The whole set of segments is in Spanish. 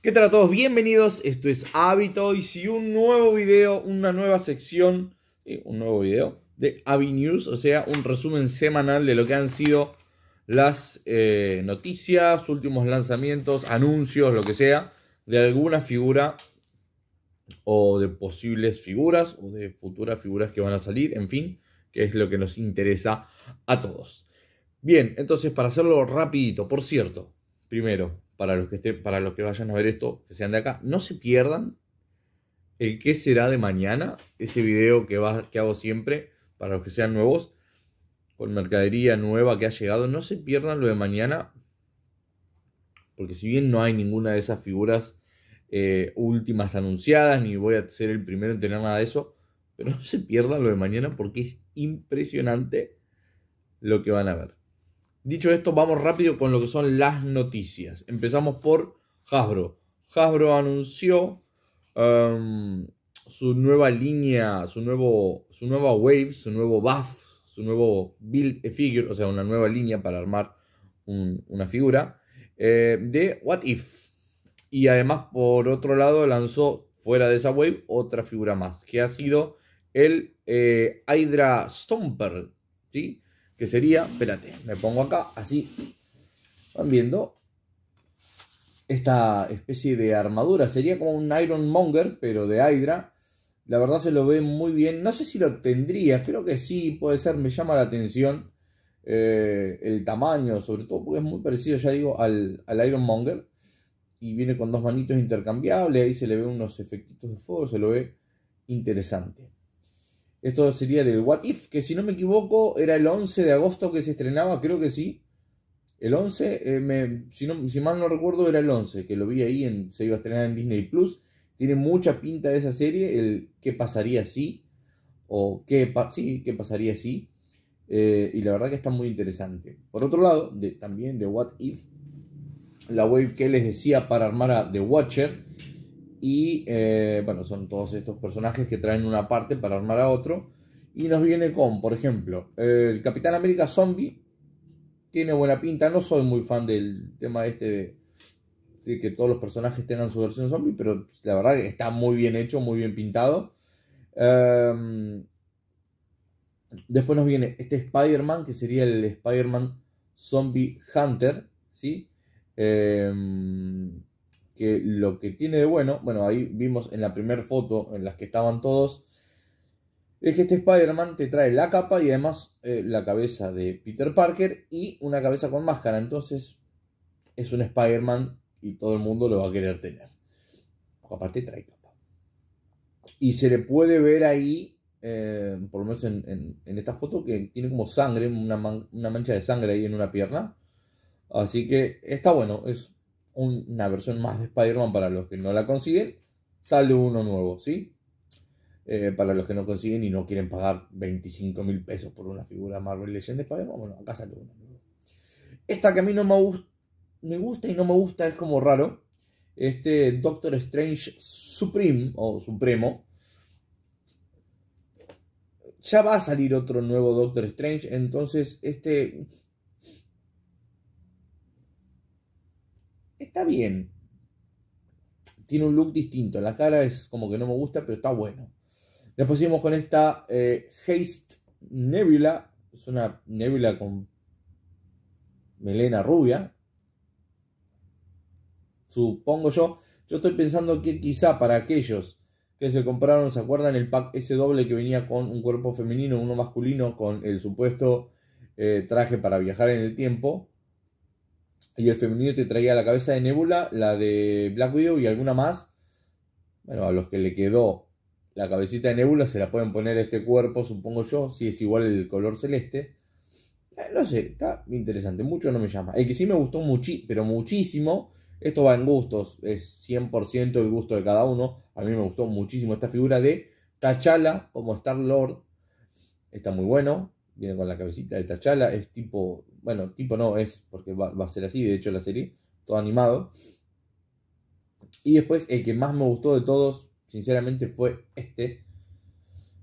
¿Qué tal a todos? Bienvenidos, esto es hábito y si un nuevo video, una nueva sección, eh, un nuevo video de Avi News, o sea, un resumen semanal de lo que han sido las eh, noticias, últimos lanzamientos, anuncios, lo que sea, de alguna figura o de posibles figuras o de futuras figuras que van a salir, en fin, que es lo que nos interesa a todos. Bien, entonces para hacerlo rapidito, por cierto, primero, para los que, esté, para los que vayan a ver esto, que sean de acá. No se pierdan el qué será de mañana, ese video que, va, que hago siempre para los que sean nuevos, con mercadería nueva que ha llegado. No se pierdan lo de mañana, porque si bien no hay ninguna de esas figuras eh, últimas anunciadas, ni voy a ser el primero en tener nada de eso, pero no se pierdan lo de mañana porque es impresionante lo que van a ver. Dicho esto, vamos rápido con lo que son las noticias. Empezamos por Hasbro. Hasbro anunció um, su nueva línea, su, nuevo, su nueva wave, su nuevo buff, su nuevo build a figure, o sea, una nueva línea para armar una figura eh, de What If. Y además, por otro lado, lanzó fuera de esa wave otra figura más, que ha sido el eh, Hydra Stomper, ¿sí? que sería, espérate, me pongo acá, así, van viendo, esta especie de armadura, sería como un Iron Monger, pero de Hydra, la verdad se lo ve muy bien, no sé si lo tendría, creo que sí, puede ser, me llama la atención eh, el tamaño, sobre todo porque es muy parecido, ya digo, al, Iron Monger, y viene con dos manitos intercambiables, ahí se le ve unos efectitos de fuego, se lo ve interesante. Esto sería del What If, que si no me equivoco era el 11 de agosto que se estrenaba, creo que sí. El 11, eh, si, mal no recuerdo, era el 11, que lo vi ahí, en, se iba a estrenar en Disney Plus. Tiene mucha pinta de esa serie, el qué pasaría si, o qué, sí, qué pasaría si. Eh, y la verdad que está muy interesante. Por otro lado, también de What If, la web que les decía para armar a The Watcher, y eh, bueno, son todos estos personajes que traen una parte para armar a otro. Y nos viene con, por ejemplo, el Capitán América Zombie. Tiene buena pinta. No soy muy fan del tema este de, que todos los personajes tengan su versión zombie, pero la verdad que está muy bien hecho, muy bien pintado. Em, después nos viene este Spider-Man, que sería el Spider-Man Zombie Hunter, ¿sí? Em, que lo que tiene de bueno, bueno, ahí vimos en la primera foto en las que estaban todos, es que este Spider-Man te trae la capa y además eh, la cabeza de Peter Parker y una cabeza con máscara. Entonces es un Spider-Man y todo el mundo lo va a querer tener. aparte trae capa. Y se le puede ver ahí, eh, por lo menos en, esta foto, que tiene como sangre, una, una mancha de sangre ahí en una pierna. Así que está bueno, es una versión más de Spider-Man para los que no la consiguen, sale uno nuevo, ¿sí? Eh, para los que no consiguen y no quieren pagar 25 mil pesos por una figura Marvel Legend de Spider-Man, bueno, acá sale uno nuevo. Esta que a mí no me gusta y no me gusta, es como raro. Este Doctor Strange Supreme o Supremo. Ya va a salir otro nuevo Doctor Strange, entonces este bien. Tiene un look distinto. La cara es como que no me gusta, pero está bueno. Después seguimos con esta eh, Haste Nebula. Es una nebula con melena rubia. Supongo yo. Yo estoy pensando que quizá para aquellos que se compraron, ¿se acuerdan el pack ese doble que venía con un cuerpo femenino, uno masculino, con el supuesto eh, traje para viajar en el tiempo? Y el femenino te traía la cabeza de Nebula, la de Black Widow y alguna más. Bueno, a los que le quedó la cabecita de Nebula se la pueden poner a este cuerpo, supongo yo, si es igual el color celeste. Eh, no sé, está interesante, mucho no me llama. El que sí me gustó pero muchísimo, esto va en gustos, es 100% el gusto de cada uno. A mí me gustó muchísimo esta figura de T'Challa como Star Lord. Está muy bueno, viene con la cabecita de T'Challa, es tipo bueno, tipo no es, porque va, a ser así, de hecho, la serie, todo animado. Y después el que más me gustó de todos, sinceramente, fue este,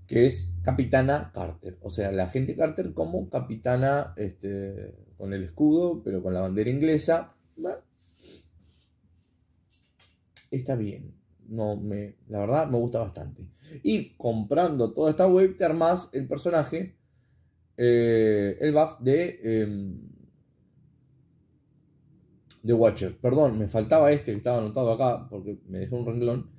que es Capitana Carter. O sea, la gente Carter como capitana este, con el escudo, pero con la bandera inglesa. Está bien. No, me, la verdad me gusta bastante. Y comprando toda esta web te armas el personaje eh, el buff de, eh, Watcher. Perdón, me faltaba este que estaba anotado acá porque me dejó un renglón.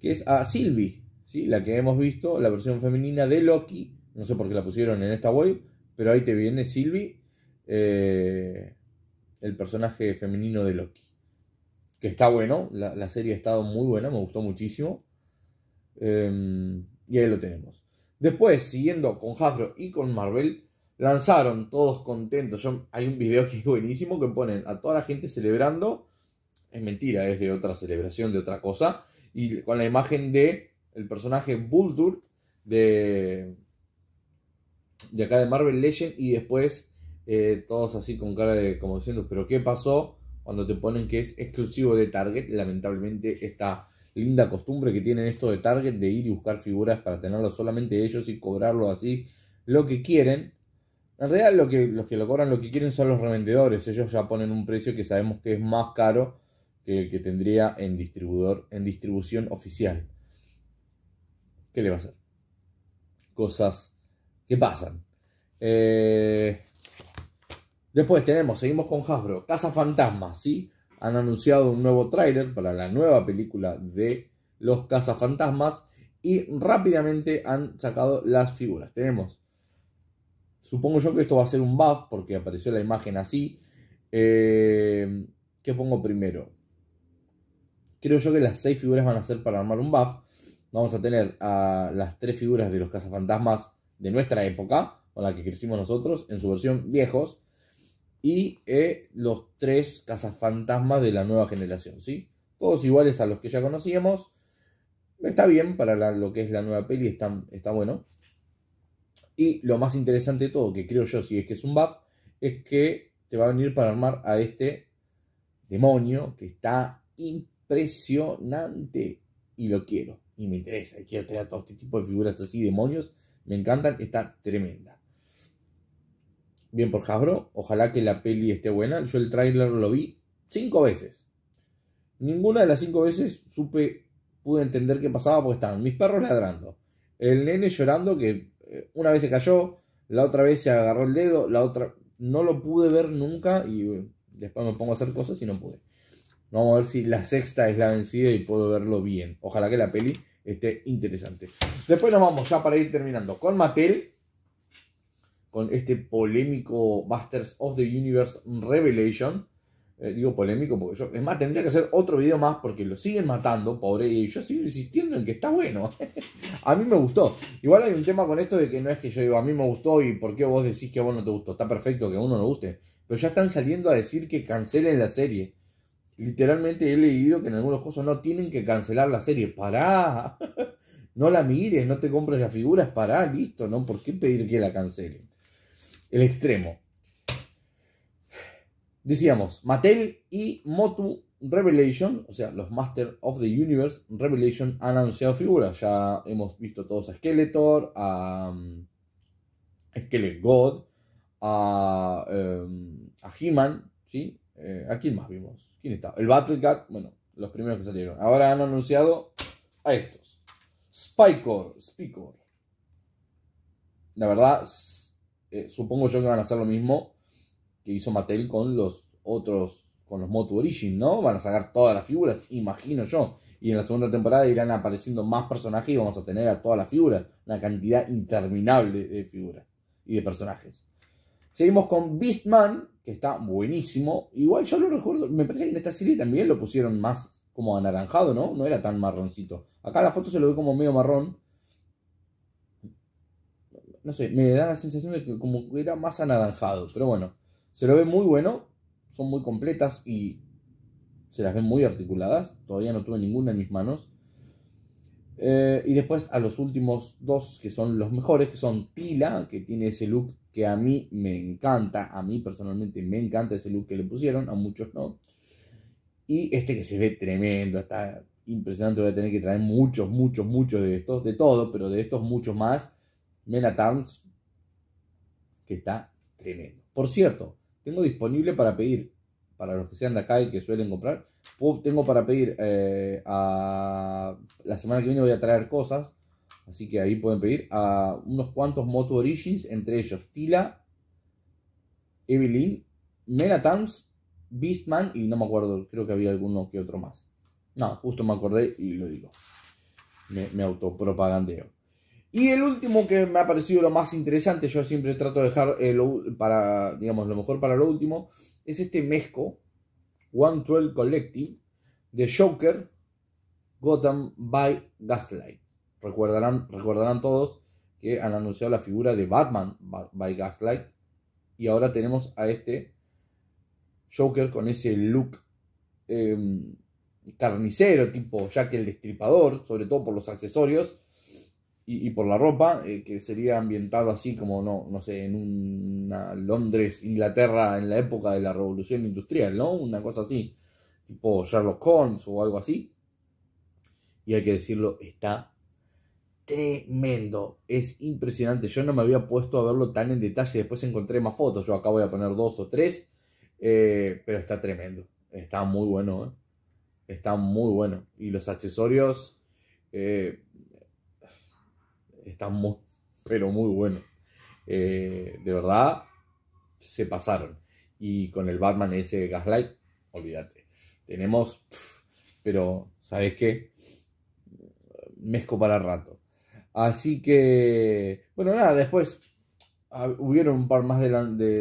Que es a Sylvie, ¿sí? la que hemos visto, la versión femenina de Loki. No sé por qué la pusieron en esta wave, pero ahí te viene Sylvie, eh, el personaje femenino de Loki. Que está bueno, la serie ha estado muy buena, me gustó muchísimo. Em, y ahí lo tenemos. Después, siguiendo con Hasbro y con Marvel, lanzaron todos contentos. hay un video que es buenísimo que ponen a toda la gente celebrando. Es mentira, es de otra celebración, de otra cosa. Y con la imagen de el personaje Bulldur, de, de acá de Marvel Legend. Y después eh, todos así con cara de como diciendo, pero ¿qué pasó? Cuando te ponen que es exclusivo de Target, lamentablemente está linda costumbre que tienen esto de Target de ir y buscar figuras para tenerlo solamente ellos y cobrarlo así lo que quieren. En realidad lo que, los que lo cobran lo que quieren son los revendedores. Ellos ya ponen un precio que sabemos que es más caro que el que tendría en, distribuidor, en distribución oficial. ¿Qué le va a hacer? Cosas que pasan. Eh, después tenemos, seguimos con Hasbro, Casa Fantasma, ¿sí? han anunciado un nuevo tráiler para la nueva película de los cazafantasmas y rápidamente han sacado las figuras. Tenemos, supongo yo que esto va a ser un buff porque apareció la imagen así. Eh, ¿Qué pongo primero? Creo yo que las seis figuras van a ser para armar un buff. Vamos a tener a las tres figuras de los cazafantasmas de nuestra época, con la que crecimos nosotros, en su versión viejos y eh, los tres cazafantasmas de la nueva generación, ¿sí? Todos iguales a los que ya conocíamos. Está bien para lo que es la nueva peli, está, está bueno. Y lo más interesante de todo, que creo yo si es que es un buff, es que te va a venir para armar a este demonio que está impresionante. Y lo quiero, y me interesa, y quiero tener a todo este tipo de figuras así, demonios, me encantan, está tremenda bien por Hasbro, ojalá que la peli esté buena. Yo el tráiler lo vi cinco veces. Ninguna de las cinco veces supe, pude entender qué pasaba porque estaban mis perros ladrando. El nene llorando que eh, una vez se cayó, la otra vez se agarró el dedo, la otra... No lo pude ver nunca y eh, después me pongo a hacer cosas y no pude. Vamos a ver si la sexta es la vencida y puedo verlo bien. Ojalá que la peli esté interesante. Después nos vamos ya para ir terminando con Mattel con este polémico Masters of the Universe Revelation. Eh, digo polémico porque yo, es más, tendría que hacer otro video más porque lo siguen matando, pobre, y yo sigo insistiendo en que está bueno. a mí me gustó. Igual hay un tema con esto de que no es que yo digo, a mí me gustó y por qué vos decís que a vos no te gustó. Está perfecto que a uno no guste, pero ya están saliendo a decir que cancelen la serie. Literalmente he leído que en algunos casos no tienen que cancelar la serie. Pará, no la mires, no te compres las figuras, pará, listo, ¿no? ¿Por qué pedir que la cancelen? el extremo. Decíamos, Mattel y Motu Revelation, o sea, los Master of the Universe Revelation han anunciado figuras. Ya hemos visto todos a Skeletor, a mm, Skeletor God, a, em, a He-Man, ¿sí? Eh, ¿A quién más vimos? ¿Quién está? El Battlecat, bueno, los primeros que salieron. Ahora han anunciado a estos. Spycore, Spycore. La verdad, eh, supongo yo que van a hacer lo mismo que hizo Mattel con los otros, con los Moto Origin, ¿no? Van a sacar todas las figuras, imagino yo. Y en la segunda temporada irán apareciendo más personajes y vamos a tener a todas las figuras, una cantidad interminable de figuras y de personajes. Seguimos con Beastman, que está buenísimo. Igual yo lo recuerdo, me parece que en esta serie también lo pusieron más como anaranjado, ¿no? No era tan marroncito. Acá la foto se lo ve como medio marrón, no sé, me da la sensación de que como que era más anaranjado. Pero bueno, se lo ve muy bueno, son muy completas y se las ven muy articuladas. Todavía no tuve ninguna en mis manos. Eh, y después a los últimos dos que son los mejores, que son Tila, que tiene ese look que a mí me encanta, a mí personalmente me encanta ese look que le pusieron, a muchos no. Y este que se ve tremendo, está impresionante, voy a tener que traer muchos, muchos, muchos de estos, de todo, pero de estos muchos más Menatams que está tremendo. Por cierto, tengo disponible para pedir, para los que sean de acá y que suelen comprar, tengo para pedir eh, a... La semana que viene voy a traer cosas, así que ahí pueden pedir a unos cuantos Moto Origins, entre ellos Tila, Evelyn, Mena Towns, Beastman y no me acuerdo, creo que había alguno que otro más. No, justo me acordé y lo digo. me autopropagandeo. Y el último que me ha parecido lo más interesante, yo siempre trato de dejar eh, para, digamos, lo mejor para lo último, es este Mezco, One Twelve Collective, de Joker, Gotham by Gaslight. Recordarán, recordarán todos que han anunciado la figura de Batman by Gaslight. Y ahora tenemos a este Joker con ese look em, carnicero, tipo Jack el Destripador, sobre todo por los accesorios y, por la ropa, eh, que sería ambientado así como, no, no sé, en una Londres, Inglaterra, en la época de la Revolución Industrial, ¿no? Una cosa así, tipo Sherlock Holmes o algo así. Y hay que decirlo, está tremendo, es impresionante. Yo no me había puesto a verlo tan en detalle, después encontré más fotos, yo acá voy a poner dos o tres, eh, pero está tremendo, está muy bueno, eh. está muy bueno. Y los accesorios, eh, está muy, pero muy bueno. Eh, de verdad, se pasaron. Y con el Batman ese Gaslight, olvídate. Tenemos, pero, ¿sabes qué? Mezco para rato. Así que, bueno, nada, después ah, hubieron un par más de,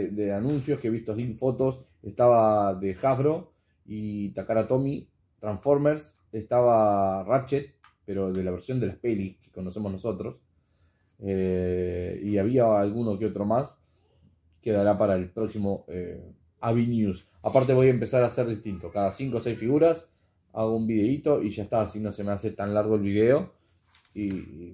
de anuncios que he visto sin fotos. Estaba de Hasbro y Takara Tomy, Transformers, estaba Ratchet, pero de la versión de las pelis que conocemos nosotros. Eh, y había alguno que otro más, quedará para el próximo eh, Avi News. Aparte voy a empezar a hacer distinto, cada 5 o 6 figuras hago un videito y ya está, así no se me hace tan largo el video y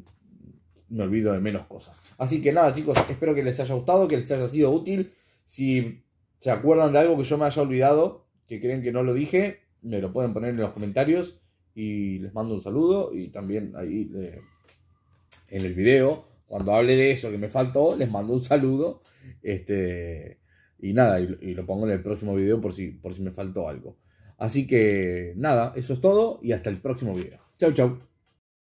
me olvido de menos cosas. Así que nada chicos, espero que les haya gustado, que les haya sido útil. Si se acuerdan de algo que yo me haya olvidado, que creen que no lo dije, me lo pueden poner en los comentarios y les mando un saludo y también ahí eh, en el video cuando hable de eso que me faltó, les mando un saludo. Este, y nada, y, lo pongo en el próximo video por si, por si me faltó algo. Así que nada, eso es todo y hasta el próximo video. Chau, chau.